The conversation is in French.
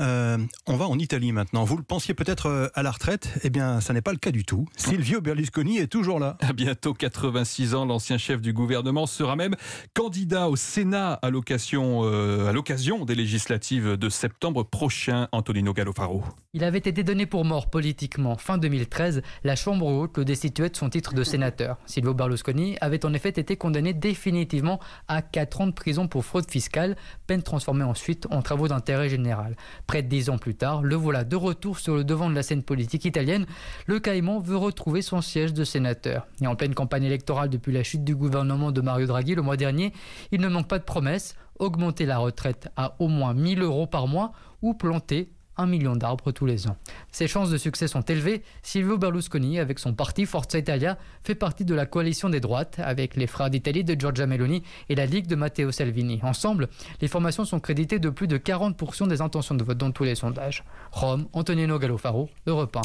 Euh, on va en Italie maintenant. Vous le pensiez peut-être euh, à la retraite Eh bien, ça n'est pas le cas du tout. Silvio Berlusconi est toujours là. À bientôt 86 ans, l'ancien chef du gouvernement sera même candidat au Sénat à l'occasion euh, des législatives de septembre prochain. Antonino Gallofaro. Il avait été donné pour mort politiquement fin 2013. La Chambre haute le destituait de son titre de sénateur. Silvio Berlusconi avait en effet été condamné définitivement à 4 ans de prison pour fraude fiscale, peine transformée ensuite en travaux d'intérêt général. Près de dix ans plus tard, le voilà de retour sur le devant de la scène politique italienne. Le Caïman veut retrouver son siège de sénateur. Et en pleine campagne électorale depuis la chute du gouvernement de Mario Draghi le mois dernier, il ne manque pas de promesses augmenter la retraite à au moins 1000 euros par mois ou planter un million d'arbres tous les ans. Ses chances de succès sont élevées. Silvio Berlusconi, avec son parti Forza Italia, fait partie de la coalition des droites avec les Frères d'Italie de Giorgia Meloni et la Ligue de Matteo Salvini. Ensemble, les formations sont créditées de plus de 40% des intentions de vote dans tous les sondages. Rome, Antonino Gallofaro, Europe 1.